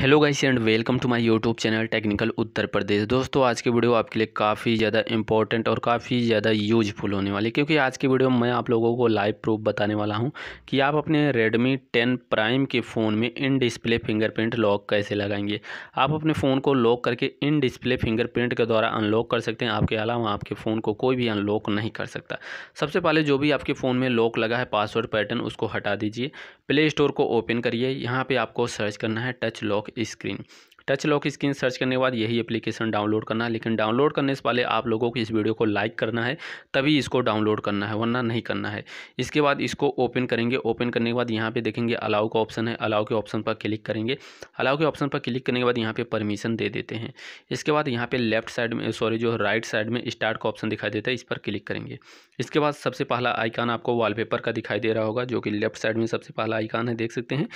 hello guys and welcome to my YouTube channel technical Uttar Pradesh दोस्तों आज की वीडियो आपके लिए काफ़ी ज़्यादा इंपॉर्टेंट और काफ़ी ज़्यादा यूजफुल होने वाली क्योंकि आज की वीडियो में मैं आप लोगों को लाइव प्रूफ बताने वाला हूं कि आप अपने रेडमी 10 प्राइम के फ़ोन में इन डिस्प्ले फिंगरप्रिंट लॉक कैसे लगाएंगे आप अपने फ़ोन को लॉक करके इन डिस्प्ले फिंगरप्रिंट के द्वारा अनलॉक कर सकते हैं आपके अलावा आपके फ़ोन को कोई भी अनलॉक नहीं कर सकता सबसे पहले जो भी आपके फ़ोन में लॉक लगा है पासवर्ड पैटर्न उसको हटा दीजिए प्ले स्टोर को ओपन करिए यहाँ पर आपको सर्च करना है touch lock screen touch lock screen search करने के बाद यही एप्लीकेशन डाउनलोड करना है लेकिन डाउनलोड करने से पहले आप लोगों को इस वीडियो को लाइक करना है तभी इसको डाउनलोड करना है वरना नहीं करना है इसके बाद इसको ओपन करेंगे ओपन करने के बाद यहाँ पे देखेंगे अलाउ का ऑप्शन है अलाउ के ऑप्शन पर क्लिक करेंगे अलाउ के ऑप्शन पर क्लिक करने के बाद यहाँ परमिशन दे देते हैं इसके बाद यहाँ पे लेफ्ट साइड में सॉरी जो राइट साइड में स्टार्ट का ऑप्शन दिखाई देता है इस पर क्लिक करेंगे इसके बाद सबसे पहला आइकान आपको वॉलपेपर का दिखाई दे रहा होगा जो कि लेफ्ट साइड में सबसे पहला आइकान है देख सकते हैं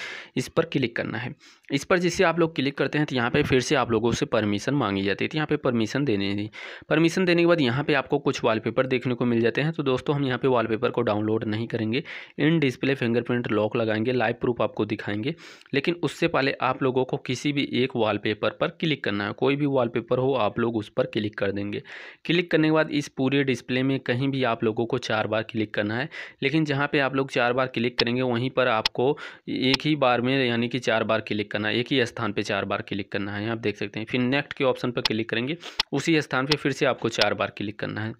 इस पर क्लिक करना है इस पर जिससे आप लोग क्लिक करते हैं तो यहाँ पे फिर से आप लोगों से परमिशन मांगी जाती थी यहाँ पे परमिशन देने थी परमिशन देने के बाद यहाँ पे आपको कुछ वॉलपेपर देखने को मिल जाते हैं तो दोस्तों हम यहाँ पे वॉलपेपर को डाउनलोड नहीं करेंगे इन डिस्प्ले फिंगरप्रिंट लॉक लगाएंगे लाइव प्रूफ आपको दिखाएंगे लेकिन उससे पहले आप लोगों को किसी भी एक वाल पर क्लिक करना है कोई भी वाल हो आप लोग उस पर क्लिक कर देंगे क्लिक करने के बाद इस पूरे डिस्प्ले में कहीं भी आप लोगों को चार बार क्लिक करना है लेकिन जहाँ पर आप लोग चार बार क्लिक करेंगे वहीं पर आपको एक ही बार में यानी कि चार बार क्लिक करना है एक ही स्थान पे चार बार क्लिक करना है यहाँ आप देख सकते हैं फिर नेक्स्ट के ऑप्शन पर क्लिक करेंगे उसी स्थान पर फिर से आपको चार बार क्लिक करना है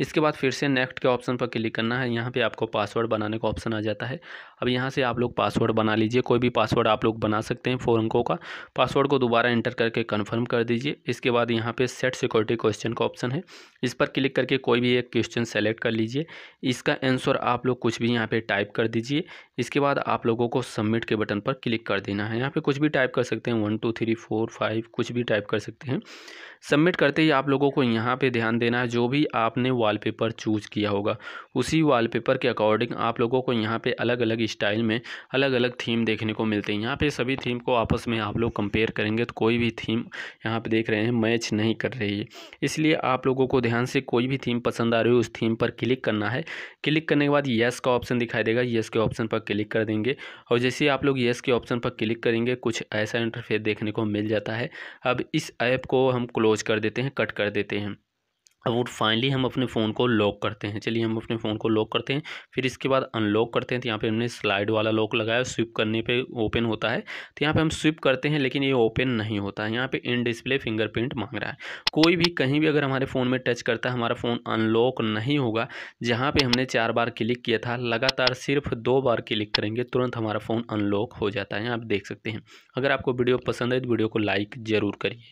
इसके बाद फिर से नेक्स्ट के ऑप्शन पर क्लिक करना है यहाँ पे आपको पासवर्ड बनाने का ऑप्शन आ जाता है अब यहाँ से आप लोग पासवर्ड बना लीजिए कोई भी पासवर्ड आप लोग बना सकते हैं फोर अंकों का पासवर्ड को दोबारा एंटर करके कन्फर्म कर दीजिए इसके बाद यहाँ पर सेट सिक्योरिटी क्वेश्चन का ऑप्शन है इस पर क्लिक करके कोई भी एक क्वेश्चन सेलेक्ट कर लीजिए इसका आंसर आप लोग कुछ भी यहाँ पर टाइप कर दीजिए इसके बाद आप लोगों को सबमिट के बटन पर क्लिक कर देना है यहाँ पर कुछ भी टाइप कर सकते हैं one two three four five कुछ भी टाइप कर सकते हैं सबमिट करते ही आप लोगों को यहाँ पर ध्यान देना है जो भी आपने वॉलपेपर चूज़ किया होगा उसी वॉलपेपर के अकॉर्डिंग आप लोगों को यहाँ पे अलग अलग स्टाइल में अलग अलग थीम देखने को मिलते हैं यहाँ पे सभी थीम को आपस में आप लोग कंपेयर करेंगे तो कोई भी थीम यहाँ पे देख रहे हैं मैच नहीं कर रही है इसलिए आप लोगों को ध्यान से कोई भी थीम पसंद आ रही हो उस थीम पर क्लिक करना है क्लिक करने के बाद येस का ऑप्शन दिखाई देगा येस के ऑप्शन पर क्लिक कर देंगे और जैसे आप लोग येस के ऑप्शन पर क्लिक करेंगे कुछ ऐसा इंटरफेस देखने को मिल जाता है अब इस ऐप को हम क्लोज कर देते हैं कट कर देते हैं वो फाइनली हम अपने फ़ोन को लॉक करते हैं चलिए हम अपने फ़ोन को लॉक करते हैं फिर इसके बाद अनलॉक करते हैं तो यहाँ पे हमने स्लाइड वाला लॉक लगाया स्विप करने पे ओपन होता है तो यहाँ पे हम स्विप करते हैं लेकिन ये ओपन नहीं होता है यहाँ पे इन डिस्प्ले फिंगरप्रिंट मांग रहा है कोई भी कहीं भी अगर हमारे फ़ोन में टच करता है हमारा फ़ोन अनलॉक नहीं होगा जहाँ पर हमने चार बार क्लिक किया था लगातार सिर्फ दो बार क्लिक करेंगे तुरंत हमारा फ़ोन अनलॉक हो जाता है यहाँ आप देख सकते हैं अगर आपको वीडियो पसंद है तो वीडियो को लाइक ज़रूर करिए